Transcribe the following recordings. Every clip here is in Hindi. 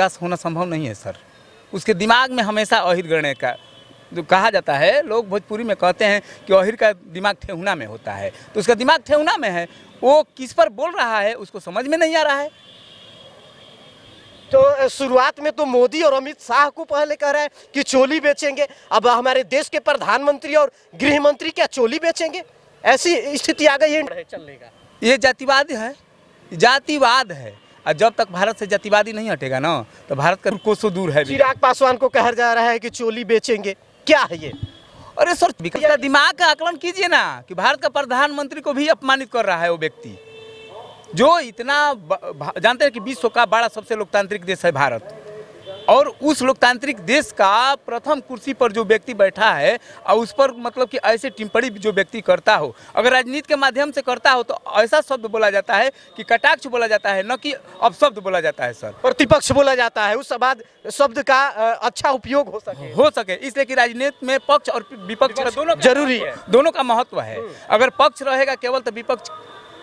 विकास होना संभव नहीं है सर उसके दिमाग में हमेशा अहिर गणय का जो कहा जाता है लोग भोजपुरी में कहते हैं कि अहिर का दिमाग ठेहुना में होता है तो उसका दिमाग ठेहुना में है वो किस पर बोल रहा है उसको समझ में नहीं आ रहा है तो शुरुआत में तो मोदी और अमित शाह को पहले कह रहा है कि चोली बेचेंगे अब हमारे देश के प्रधानमंत्री और गृह मंत्री क्या चोली बेचेंगे ऐसी स्थिति आ गई है ये जातिवाद है जातिवाद है और जब तक भारत से जातिवादी नहीं हटेगा ना तो भारत का कोसों तो दूर है चिराग पासवान को कहा जा रहा है कि चोली बेचेंगे क्या है ये अरे सर विकास दिमाग का आकलन कीजिए ना कि भारत का प्रधानमंत्री को भी अपमानित कर रहा है वो व्यक्ति जो इतना जानते हैं कि विश्व का बड़ा सबसे लोकतांत्रिक देश है भारत और उस लोकतांत्रिक देश का प्रथम कुर्सी पर जो व्यक्ति बैठा है और उस पर मतलब कि ऐसे टिप्पणी जो व्यक्ति करता हो अगर राजनीति के माध्यम से करता हो तो ऐसा शब्द बोला जाता है कि कटाक्ष बोला जाता है न कि अपशब्द बोला जाता है सर प्रतिपक्ष बोला जाता है उस बाद शब्द का अच्छा उपयोग हो सके हो सके इसलिए कि राजनीति में पक्ष और विपक्ष दोनों जरूरी है दोनों का महत्व है हम्म। अगर पक्ष रहेगा केवल तो विपक्ष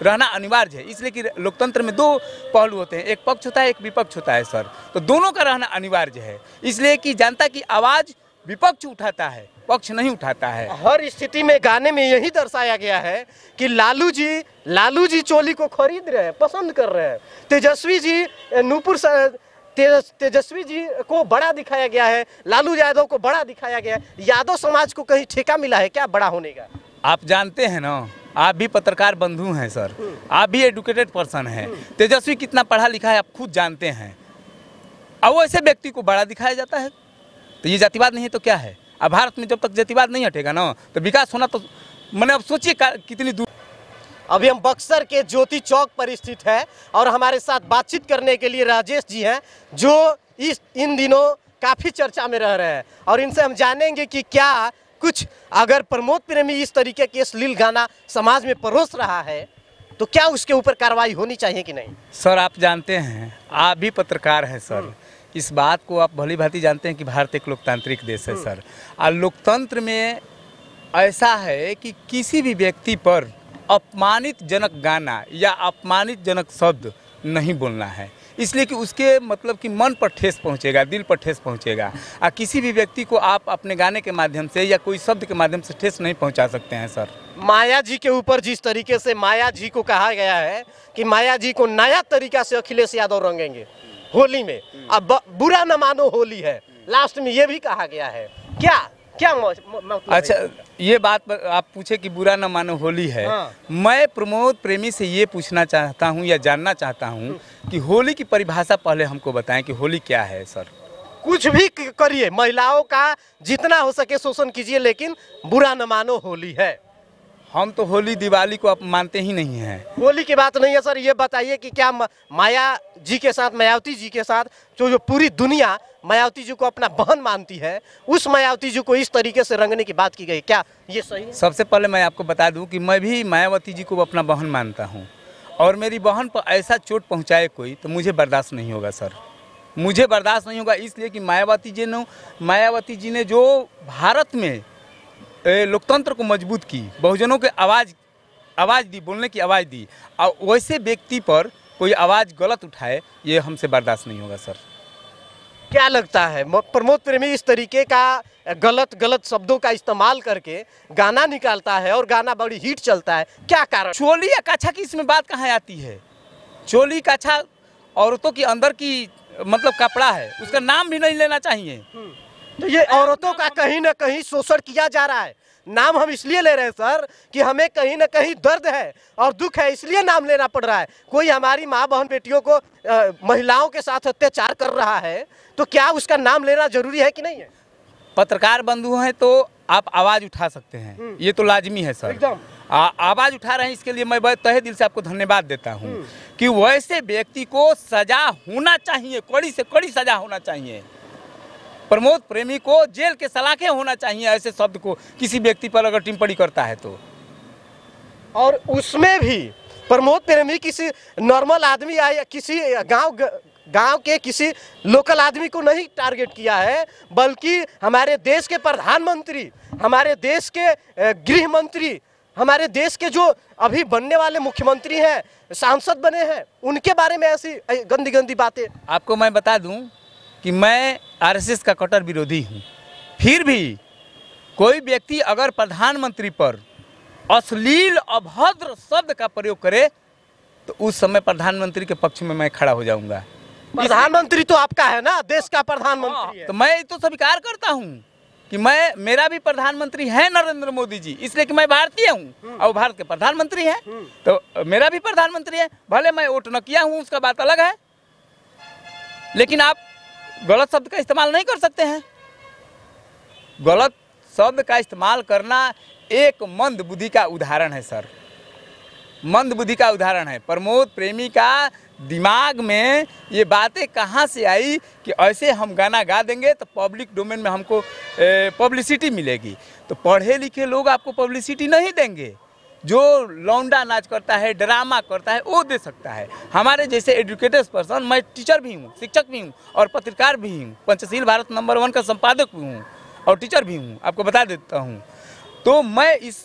रहना अनिवार्य है इसलिए कि लोकतंत्र में दो पहलू होते हैं एक पक्ष होता है एक विपक्ष होता है सर तो दोनों का रहना अनिवार्य है इसलिए कि जनता की आवाज़ विपक्ष उठाता है पक्ष नहीं उठाता है हर स्थिति में गाने में यही दर्शाया गया है कि लालू जी लालू जी चोली को खरीद रहे हैं पसंद कर रहे हैं तेजस्वी जी नूपुर तेजस्वी जी को बड़ा दिखाया गया है लालू यादव को बड़ा दिखाया गया है यादव समाज को कहीं ठेका मिला है क्या बड़ा होने का आप जानते हैं ना आप भी पत्रकार बंधु हैं सर आप भी एडुकेटेड पर्सन हैं तेजस्वी कितना पढ़ा लिखा है आप खुद जानते हैं अब वो ऐसे व्यक्ति को बड़ा दिखाया जाता है तो ये जातिवाद नहीं है तो क्या है अब भारत में जब तक जातिवाद नहीं हटेगा ना तो विकास होना तो मैंने अब सोचिए कितनी दूर अभी हम बक्सर के ज्योति चौक पर स्थित है और हमारे साथ बातचीत करने के लिए राजेश जी हैं जो इस इन दिनों काफ़ी चर्चा में रह रहे हैं और इनसे हम जानेंगे कि क्या कुछ अगर प्रमोद प्रेमी इस तरीके के अश्लील गाना समाज में परोस रहा है तो क्या उसके ऊपर कार्रवाई होनी चाहिए कि नहीं सर आप जानते हैं आप भी पत्रकार हैं सर हम्म। इस बात को आप भली भांति जानते हैं कि भारत एक लोकतांत्रिक देश है हम्म। सर और लोकतंत्र में ऐसा है कि किसी भी व्यक्ति पर अपमानित जनक गाना या अपमानित जनक शब्द नहीं बोलना है इसलिए कि उसके मतलब कि मन पर ठेस पहुंचेगा दिल पर ठेस पहुंचेगा और किसी भी व्यक्ति को आप अपने गाने के माध्यम से या कोई शब्द के माध्यम से ठेस नहीं पहुंचा सकते हैं सर माया जी के ऊपर जिस तरीके से माया जी को कहा गया है कि माया जी को नया तरीका से अखिलेश यादव रंगेंगे होली में अब बुरा न मानो होली है लास्ट में ये भी कहा गया है क्या क्या मतलब अच्छा ये बात आप पूछे कि बुरा न मानो होली है हाँ। मैं प्रमोद प्रेमी से ये पूछना चाहता हूँ या जानना चाहता हूँ हम्म। कि होली की परिभाषा पहले हमको बताएं कि होली क्या है सर कुछ भी करिए महिलाओं का जितना हो सके शोषण कीजिए लेकिन बुरा न मानो होली है हम तो होली दिवाली को आप मानते ही नहीं हैं होली की बात नहीं है सर ये बताइए कि क्या माया जी के साथ मायावती जी के साथ जो जो पूरी दुनिया मायावती जी को अपना बहन मानती है उस मायावती जी को इस तरीके से रंगने की बात की गई क्या ये सही है? सबसे पहले मैं आपको बता दूं कि मैं भी मायावती जी को अपना बहन मानता हूँ और मेरी बहन पर ऐसा चोट पहुँचाए कोई तो मुझे बर्दाश्त नहीं होगा सर मुझे बर्दाश्त नहीं होगा इसलिए कि मायावती जी ने मायावती जी ने जो भारत में लोकतंत्र को मजबूत की बहुजनों के आवाज़ आवाज़ दी बोलने की आवाज़ दी और वैसे व्यक्ति पर कोई आवाज़ गलत उठाए ये हमसे बर्दाश्त नहीं होगा सर क्या लगता है प्रमोद प्रेमी इस तरीके का गलत गलत शब्दों का इस्तेमाल करके गाना निकालता है और गाना बड़ी हिट चलता है क्या कारण चोली या काछा की इसमें बात कहाँ आती है चोली काछा औरतों के अंदर की मतलब कपड़ा है उसका नाम भी नहीं लेना चाहिए हम्म। तो ये औरतों का कहीं ना कहीं शोषण किया जा रहा है नाम हम इसलिए ले रहे हैं सर कि हमें कहीं ना कहीं दर्द है और दुख है इसलिए नाम लेना पड़ रहा है कोई हमारी माँ बहन बेटियों को आ, महिलाओं के साथ अत्याचार कर रहा है तो क्या उसका नाम लेना जरूरी है कि नहीं है पत्रकार बंधु हैं तो आप आवाज़ उठा सकते हैं हम्म। ये तो लाजमी है सर एकदम आवाज़ उठा रहे हैं इसके लिए मैं तहे दिल से आपको धन्यवाद देता हूँ हम्म। कि वैसे व्यक्ति को सजा होना चाहिए कड़ी से कड़ी सजा होना चाहिए प्रमोद प्रेमी को जेल के सलाखे होना चाहिए ऐसे शब्द को किसी व्यक्ति पर अगर टिप्पणी करता है तो और उसमें भी प्रमोद प्रेमी किसी नॉर्मल आदमी या किसी गांव गांव के किसी लोकल आदमी को नहीं टारगेट किया है बल्कि हमारे देश के प्रधानमंत्री हमारे देश के गृह मंत्री हमारे देश के जो अभी बनने वाले मुख्यमंत्री हैं सांसद बने हैं उनके बारे में ऐसी गंदी गंदी बातें आपको मैं बता दूं कि मैं आरएसएस का कट्टर विरोधी हूँ फिर भी कोई व्यक्ति अगर प्रधानमंत्री पर अश्लील अभद्र शब्द का प्रयोग करे तो उस समय प्रधानमंत्री के पक्ष में मैं खड़ा हो जाऊंगा प्रधानमंत्री तो आपका है ना देश का प्रधानमंत्री हाँ, तो मैं तो स्वीकार करता हूँ कि मैं मेरा भी प्रधानमंत्री है नरेंद्र मोदी जी इसलिए कि मैं भारतीय हूँ और हम्म। भारत के प्रधानमंत्री हैं हम्म। तो मेरा भी प्रधानमंत्री है भले मैं वोट न किया हूँ उसका बात अलग है लेकिन आप गलत शब्द का इस्तेमाल नहीं कर सकते हैं गलत शब्द का इस्तेमाल करना एक मंद बुद्धि का उदाहरण है सर मंद बुद्धि का उदाहरण है प्रमोद प्रेमी का दिमाग में ये बातें कहाँ से आई कि ऐसे हम गाना गा देंगे तो पब्लिक डोमेन में हमको पब्लिसिटी मिलेगी तो पढ़े लिखे लोग आपको पब्लिसिटी नहीं देंगे जो लौंडा नाच करता है ड्रामा करता है वो दे सकता है हमारे जैसे एजुकेटेड पर्सन मैं टीचर भी हूँ शिक्षक भी हूँ और पत्रकार भी हूँ पंचशील भारत नंबर वन का संपादक भी हूँ और टीचर भी हूँ आपको बता देता हूँ तो मैं इस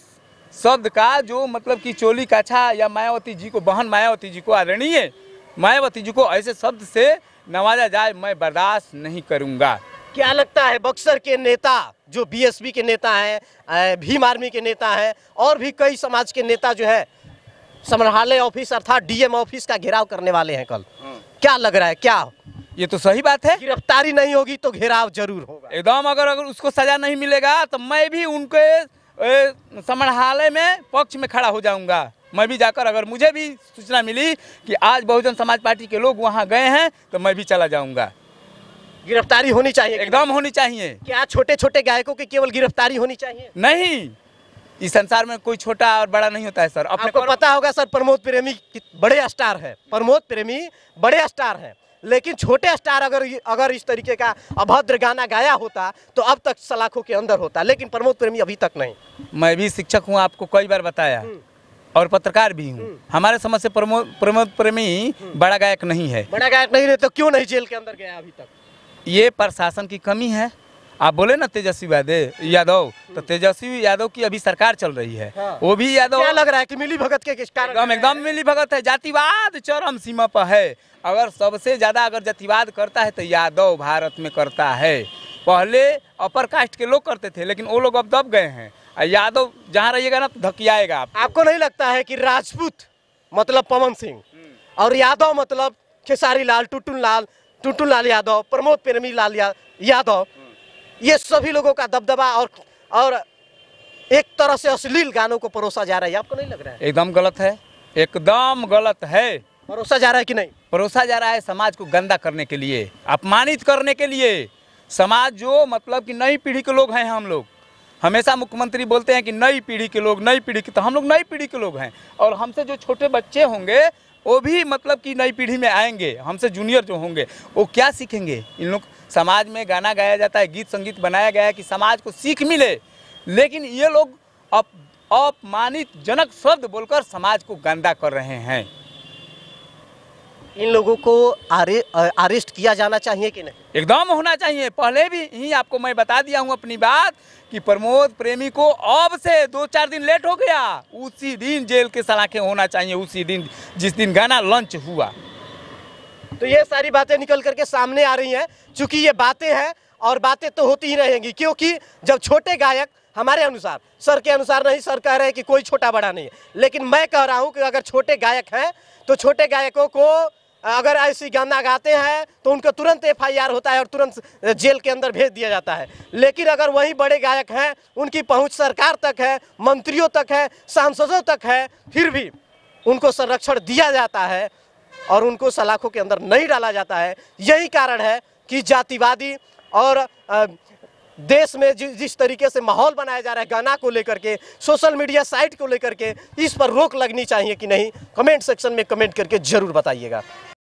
शब्द का जो मतलब कि चोली काछा या मायावती जी को बहन मायावती जी को आदरणीय मायावती जी को ऐसे शब्द से नवाजा जाए मैं बर्दाश्त नहीं करूँगा क्या लगता है बक्सर के नेता जो बीएसपी के नेता हैं भीम आर्मी के नेता हैं और भी कई समाज के नेता जो है समरहालय ऑफिस अर्थात डीएम ऑफिस का घेराव करने वाले हैं कल हम्म। क्या लग रहा है क्या ये तो सही बात है गिरफ्तारी नहीं होगी तो घेराव जरूर होगा एकदम अगर अगर उसको सजा नहीं मिलेगा तो मैं भी उनके समरहालय में पक्ष में खड़ा हो जाऊंगा मैं भी जाकर अगर मुझे भी सूचना मिली कि आज बहुजन समाज पार्टी के लोग वहाँ गए हैं तो मैं भी चला जाऊँगा गिरफ्तारी होनी चाहिए एकदम होनी चाहिए क्या छोटे छोटे गायकों की केवल गिरफ्तारी होनी चाहिए नहीं इस संसार में कोई छोटा और बड़ा नहीं होता है सर अपने आपको पता होगा सर प्रमोद प्रेमी बड़े स्टार है प्रमोद प्रेमी बड़े स्टार है लेकिन छोटे स्टार अगर अगर इस तरीके का अभद्र गाना गाया होता तो अब तक सलाखों के अंदर होता लेकिन प्रमोद प्रेमी अभी तक नहीं मैं भी शिक्षक हूँ आपको कई बार बताया हम्म। और पत्रकार भी हूँ हम्म। हमारे समझ से प्रमोद प्रमोद प्रेमी हम्म। बड़ा गायक नहीं है बड़ा गायक नहीं रहे तो क्यों नहीं जेल के अंदर गया अभी तक ये प्रशासन की कमी है आप बोले ना तेजस्वी यादव तो हम्म। तेजस्वी यादव की अभी सरकार चल रही है हाँ। वो भी यादव क्या लग रहा है कि मिली भगत के किस कारण एकदम मिली भगत है जातिवाद चरम सीमा पर है अगर सबसे ज्यादा अगर जातिवाद करता है तो यादव भारत में करता है पहले अपर कास्ट के लोग करते थे लेकिन वो लोग अब दब गए हैं यादव जहाँ रहिएगा ना तो धकियाएगा आपको।, आपको नहीं लगता है कि राजपूत मतलब पवन सिंह हम्म। और यादव मतलब खेसारी लाल टुटुन लाल टुटू लाल यादव प्रमोद प्रेमी लाल यादव ये सभी लोगों का दबदबा और और एक तरह से अश्लील गानों को परोसा जा रहा है आपको नहीं लग रहा है एकदम गलत है एकदम गलत है परोसा जा रहा है कि नहीं परोसा जा रहा है समाज को गंदा करने के लिए अपमानित करने के लिए समाज जो मतलब कि नई पीढ़ी के लोग हैं हम लोग हमेशा मुख्यमंत्री बोलते हैं कि नई पीढ़ी के लोग नई पीढ़ी के तो हम लोग नई पीढ़ी के लोग हैं और हमसे जो छोटे बच्चे होंगे वो भी मतलब कि नई पीढ़ी में आएंगे हमसे जूनियर जो होंगे वो क्या सीखेंगे इन लोग समाज में गाना गाया जाता है गीत संगीत बनाया गया है कि समाज को सीख मिले लेकिन ये लोग अप अपमानित जनक शब्द बोलकर समाज को गंदा कर रहे हैं इन लोगों को अरेस्ट किया जाना चाहिए कि नहीं एकदम होना चाहिए पहले भी ही आपको मैं बता दिया हूँ अपनी बात कि प्रमोद प्रेमी को अब से दो चार दिन लेट हो गया उसी दिन जेल के सलाखें होना चाहिए उसी दिन जिस दिन गाना लॉन्च हुआ तो ये सारी बातें निकल करके सामने आ रही हैं चूंकि ये बातें हैं और बातें तो होती ही रहेंगी क्योंकि जब छोटे गायक हमारे अनुसार सर के अनुसार नहीं सर कह रहे हैं कि कोई छोटा बड़ा नहीं है लेकिन मैं कह रहा हूँ कि अगर छोटे गायक हैं तो छोटे गायकों को अगर ऐसी गाना गाते हैं तो उनका तुरंत एफआईआर होता है और तुरंत जेल के अंदर भेज दिया जाता है लेकिन अगर वही बड़े गायक हैं उनकी पहुंच सरकार तक है मंत्रियों तक है सांसदों तक है फिर भी उनको संरक्षण दिया जाता है और उनको सलाखों के अंदर नहीं डाला जाता है यही कारण है कि जातिवादी और देश में जिस तरीके से माहौल बनाया जा रहा है गाना को लेकर के सोशल मीडिया साइट को लेकर के इस पर रोक लगनी चाहिए कि नहीं कमेंट सेक्शन में कमेंट करके ज़रूर बताइएगा